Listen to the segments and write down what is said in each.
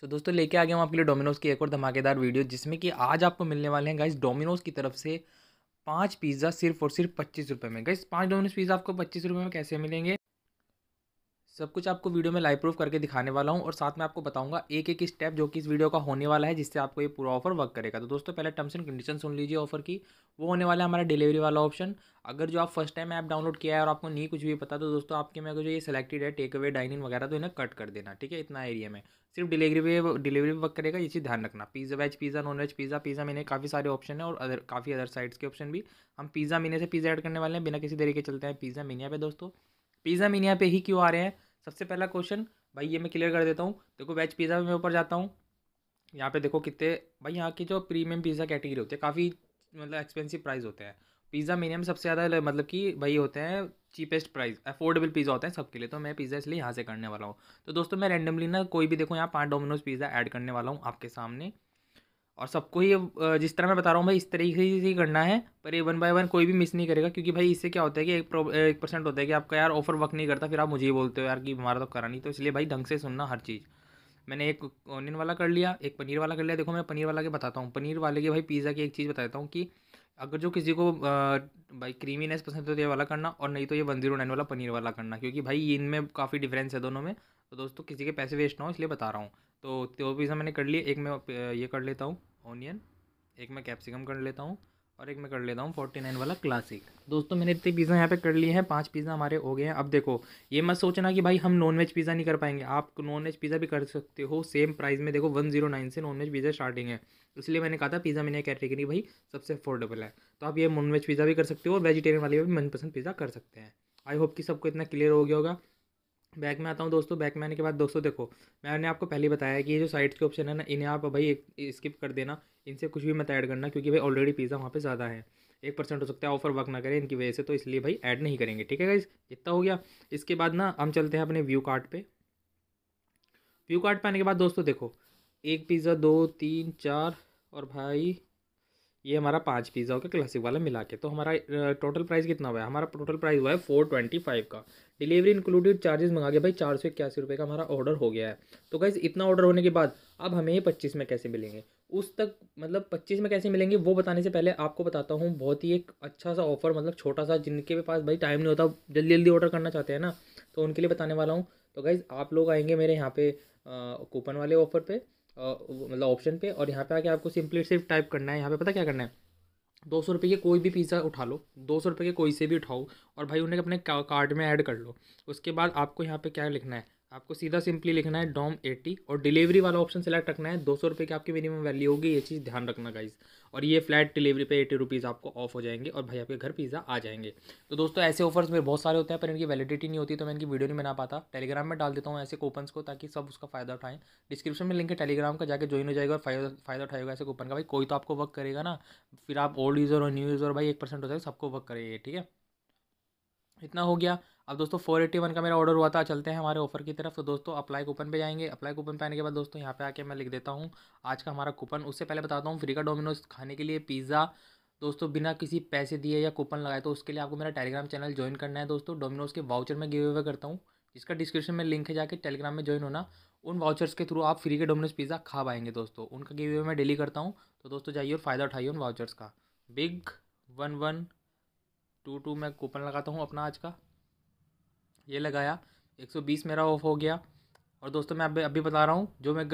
तो दोस्तों लेके आ गया हूँ आपके लिए डोमिनोज़ की एक और धमाकेदार वीडियो जिसमें कि आज आपको मिलने वाले हैं गाइस डोमिनोज़ की तरफ से पाँच पिज़्ज़ा सिर्फ और सिर्फ पच्चीस रुपये में गाइस पाँच डोमिनोज पिज़्ज़ा आपको पच्चीस रुपये में कैसे मिलेंगे सब कुछ आपको वीडियो में लाइव प्रूफ करके दिखाने वाला हूँ और साथ में आपको बताऊंगा एक एक स्टेप जो कि इस वीडियो का होने वाला है जिससे आपको ये पूरा ऑफर वर्क करेगा तो दोस्तों पहले टर्म्स एंड कंडीशन सुन लीजिए ऑफर की वो होने वाला है हमारा डिलीवरी वाला ऑप्शन अगर जो आप फर्स्ट टाइम ऐप डाउनलोड किया है और आपको नहीं कुछ भी पता तो दोस्तों आपके में अगर जो ये सिलेक्टेड है टेक अवे डाइनिंग वगैरह तो इन्हें कट कर देना ठीक है इतना एरिया में सिर्फ डिलीवरी पे डिलीवरी वर्क करेगा ये चीज़ ध्यान रखना pizza veg pizza non veg pizza pizza मैंने काफ़ी सारे ऑप्शन है और अदर काफ़ी अदर साइड्स के ऑप्शन भी हम पिज़्ज़ा मीने से पिज़्ज़ा ऐड करने वाले हैं बिना किसी तरीके चलते हैं पिज़्ज़ा मीनिया पे दोस्तों पिज़्ज़ा मीनिया पे ही क्यों आ रहे हैं सबसे पहला क्वेश्चन भाई ये मैं क्लियर कर देता हूँ देखो वेज पिज़्ज़ा में मैं ऊपर जाता हूँ यहाँ पे देखो कितने भाई यहाँ की जो प्रीमियम पिज़्ज़ा कैटेगरी होती है काफ़ी मतलब एक्सपेंसिव प्राइस होते हैं पिज़्ज़ा मिनिमम सबसे ज़्यादा मतलब कि भाई होते हैं चीपेस्ट प्राइस अफोर्डेबल पिज़्ज़ा होता है सबके लिए तो मैं पिज़्ज़ा इसलिए यहाँ से करने वाला हूँ तो दोस्तों मैं रैंडमली ना कोई भी देखो यहाँ पाँच डोमिनोज पिज़्ज़ा ऐड करने वाला हूँ आपके सामने और सबको ये जिस तरह मैं बता रहा हूँ भाई इस तरीके से ही करना है पर ये वन बाय वन कोई भी मिस नहीं करेगा क्योंकि भाई इससे क्या होता है कि एक प्रो एक परसेंट होता है कि आपका यार ऑफर वर्क नहीं करता फिर आप मुझे ही बोलते हो यार कि हमारा तो करा नहीं तो इसलिए भाई ढंग से सुनना हर चीज़ मैंने एक ऑनियन वाला कर लिया एक पनीर वाला कर लिया देखो मैं पनीर वाला के बताता हूँ पनीर वाले के भाई पिज़्ज़ा की एक चीज़ बता देता हूँ कि अगर जो किसी को भाई क्रीमीनेस पसंद हो तो ये वाला करना और नहीं तो ये वन जीरो नाइन वाला पनीर वाला करना क्योंकि भाई इनमें काफ़ी डिफरेंस है दोनों में तो दोस्तों किसी के पैसे वेस्ट ना हो इसलिए बता रहा हूँ तो दो तो पिज़्ज़ा मैंने कर लिए एक मैं ये कर लेता हूँ ऑनियन एक मैं कैप्सिकम कर लेता हूँ और एक मैं कर लेता हूँ फोर्टी नाइन वाला क्लासिक दोस्तों मैंने इतने पिज़्ज़ा यहाँ पे कर लिए हैं पांच पिज़्ज़ा हमारे हो गए हैं अब देखो ये मत सोचना कि भाई हम नॉन वेज पिज़्ज़ा नहीं कर पाएंगे आप नॉन वेज पिज़्ज़ा भी कर सकते हो सेम प्राइस में देखो वन जीरो नाइन से नॉन पिज़्ज़ा स्टार्टिंग है इसलिए मैंने कहा था पिज़्ज़ा मैंने कैटेगरी भाई सबसे अफोर्डेबल है तो आप ये नॉन पिज़्ज़ा भी कर सकते हो और वेजिटेरियन वाले भी मनपसंद पिज़्ज़ा कर सकते हैं आई होप कि सबको इतना क्लियर हो गया होगा बैक में आता हूँ दोस्तों बैक में आने के बाद दोस्तों देखो मैंने आपको पहले बताया कि ये जो साइड्स के ऑप्शन है ना इन्हें आप भाई एक स्किप कर देना इनसे कुछ भी मत ऐड करना क्योंकि भाई ऑलरेडी पिज़्ज़ा वहाँ पे ज़्यादा है एक परसेंट हो सकता है ऑफर वर्क ना करें इनकी वजह से तो इसलिए भाई ऐड नहीं करेंगे ठीक है इतना हो गया इसके बाद ना हम चलते हैं अपने व्यू कार्ड पर व्यू कार्ड पर आने के बाद दोस्तों देखो एक पिज़्ज़ा दो तीन चार और भाई ये हमारा पाँच पिज़्ज़ा होगा क्लासिक वाला मिला के तो हमारा टोटल प्राइस कितना हुआ है हमारा टोटल प्राइस हुआ है फोर ट्वेंटी फाइव का डिलीवरी इंक्लूडेड चार्जेस मंगा के भाई चार सौ इक्यासी रुपये का हमारा ऑर्डर हो गया है तो गाइज इतना ऑर्डर होने के बाद अब हमें ये पच्चीस में कैसे मिलेंगे उस तक मतलब पच्चीस में कैसे मिलेंगे वो बताने से पहले आपको बताता हूँ बहुत ही एक अच्छा सा ऑफर मतलब छोटा सा जिनके भी पास भाई टाइम नहीं होता जल्दी जल्दी ऑर्डर करना चाहते हैं ना तो उनके लिए बताने वाला हूँ तो गाइज़ आप लोग आएंगे मेरे यहाँ पे कूपन वाले ऑफर पर मतलब ऑप्शन पे और यहाँ पे आके आपको सिंपली सिर्फ टाइप करना है यहाँ पे पता क्या करना है दो सौ रुपये के कोई भी पिज़्ज़ा उठा लो दो सौ रुपये के कोई से भी उठाओ और भाई उन्हें अपने कार्ड में ऐड कर लो उसके बाद आपको यहाँ पे क्या लिखना है आपको सीधा सिंपली लिखना है डॉम एटी और डिलीवरी वाला ऑप्शन सेलेक्ट रखना है दो सौ रुपये की आपकी मिनिमम वैल्यू होगी ये चीज़ ध्यान रखना गाइज और ये फ्लैट डिलीवरी पे एटी रुपीज़ आपको ऑफ हो जाएंगे और भाई आपके घर पिज़्ज़ा आ जाएंगे तो दोस्तों ऐसे ऑफर्स मेरे बहुत सारे होते हैं पर इनकी वैलिडिटी नहीं होती तो मैं इनकी वीडियो नहीं बना पाता टेलीग्राम में डाल देता हूँ ऐसे कूपन्स को ताकि सब उसका फायदा उठाएं डिस्क्रिप्शन में लिंक है टेलीग्राम का जाकर ज्वाइन हो जाएगा और फायदा फायदा उठाएगा ऐसे कूपन का भाई कोई तो आपको वर्क करेगा ना फिर आप ओल्ड यूज़र और न्यू यूज़र भाई एक परसेंट हो जाएगा सबको वर्क करेगा ठीक है इतना हो गया अब दोस्तों फोर एट्टी वन का मेरा ऑर्डर हुआ था चलते हैं हमारे ऑफर की तरफ तो दोस्तों अप्लाई कूपन पे जाएंगे अप्लाई कूपन पे आने के बाद दोस्तों यहाँ पे आके मैं लिख देता हूँ आज का हमारा कूपन उससे पहले बताता हूँ फ्री का डोमिनोज खाने के लिए पिज़्ज़ा दोस्तों बिना किसी पैसे दिए या कूपन लगाए तो उसके लिए आपको मेरा टेलीग्राम चैनल ज्वाइन करना है दोस्तों डोमिनोज के वाउचर में गिव अवे करता हूँ जिसका डिस्क्रिप्शन में लिंक है जाकर टेलीग्राम में ज्वाइन होना उन वाउचर्स के थ्रू आप फ्री के डोमिनोज पिज़्ज़ा खा पाएंगे दोस्तों उनका गिव अवे मैं डेली करता हूँ तो दोस्तों जाइए और फ़ायदा उठाइए उन वाउचर्स का big one one two two मैं कूपन लगाता हूँ अपना आज का ये लगाया एक सौ बीस मेरा ऑफ हो गया और दोस्तों मैं अभी अभी बता रहा हूँ जो मैं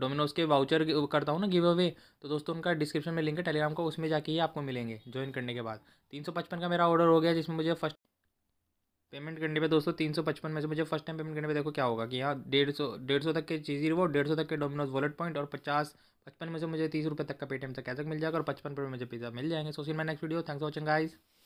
डोमिनोज़ के वाउचर करता हूँ ना गिव अवे तो दोस्तों उनका डिस्क्रिप्शन में लिंक है टेलीग्राम का उसमें जाके ही आपको मिलेंगे ज्वाइन करने के बाद तीन सौ पचपन का मेरा ऑर्डर हो गया जिसमें मुझे फर्स्ट पेमेंट करने पे दोस्तों तीन सौ पचपन में से मुझे फर्स्ट टाइम पेमेंट करने पे देखो क्या होगा कि यहाँ डेढ़ सौ डेढ़ सौ तक के चीज़ी रिवॉर्ड डेढ़ सौ तक के डोमिनोज वॉलेट पॉइंट और पचास पचपन में से मुझे तीस रुपये तक का पेटीएम से कैसे मिल जाएगा और पचपन रुपये मुझे पिज्जा मिल जाएंगे सो सी मैं next video thanks for watching guys